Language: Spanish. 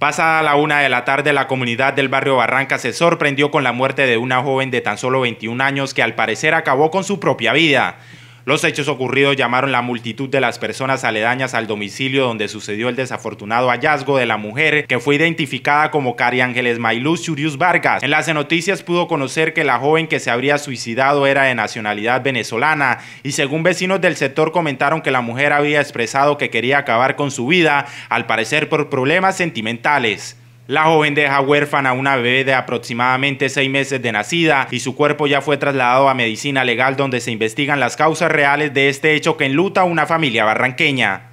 Pasada la una de la tarde, la comunidad del barrio Barranca se sorprendió con la muerte de una joven de tan solo 21 años que al parecer acabó con su propia vida. Los hechos ocurridos llamaron la multitud de las personas aledañas al domicilio donde sucedió el desafortunado hallazgo de la mujer que fue identificada como Cari Ángeles Mailuz Churius Vargas. En las noticias pudo conocer que la joven que se habría suicidado era de nacionalidad venezolana y según vecinos del sector comentaron que la mujer había expresado que quería acabar con su vida, al parecer por problemas sentimentales. La joven deja huérfana a una bebé de aproximadamente seis meses de nacida y su cuerpo ya fue trasladado a medicina legal donde se investigan las causas reales de este hecho que enluta a una familia barranqueña.